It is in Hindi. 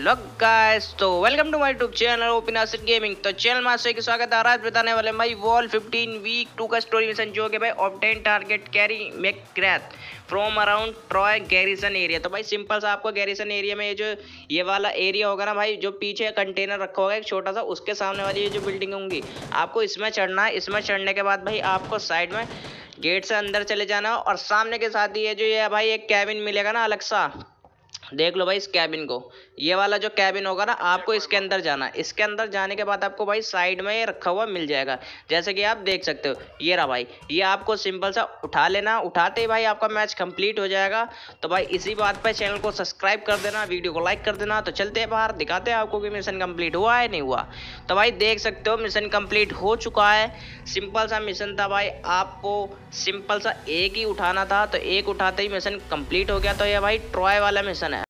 हेलो गाइस तो welcome to my tube channel open acid gaming तो चैनल मास्टर के स्वागत है आज बताने वाले भाई वॉल 15 वीक टू का स्टोरी मिशन जो कि भाई ऑप्टेन टारगेट कैरी मेक क्रैथ from around Troy garrison area तो भाई सिंपल सा आपको गैरिसन एरिया में ये जो ये वाला एरिया होगा ना भाई जो पीछे कंटेनर रखा होगा एक छोटा सा उसके सामने वाली ये जो बिल्डिंग होंगी आपको इसमें चढ़ना है इसमें चढ़ने के बाद भाई आपको साइड में गेट से अंदर चले जाना और सामने के साथ ही ये जो ये भाई एक कैबिन मिलेगा ना अलग सा देख लो भाई इस कैबिन को ये वाला जो कैबिन होगा ना आपको इसके अंदर जाना इसके अंदर जाने के बाद आपको भाई साइड में ये रखा हुआ मिल जाएगा जैसे कि आप देख सकते हो ये रहा भाई ये आपको सिंपल सा उठा लेना उठाते ही भाई आपका मैच कंप्लीट हो जाएगा तो भाई इसी बात पर चैनल को सब्सक्राइब कर देना वीडियो को लाइक कर देना तो चलते हैं बाहर दिखाते हैं आपको कि मिशन कम्प्लीट हुआ है नहीं हुआ तो भाई देख सकते हो मिशन कंप्लीट हो चुका है सिंपल सा मिशन था भाई आपको सिंपल सा एक ही उठाना था तो एक उठाते ही मिशन कंप्लीट हो गया तो यह भाई ट्रॉय वाला मिशन है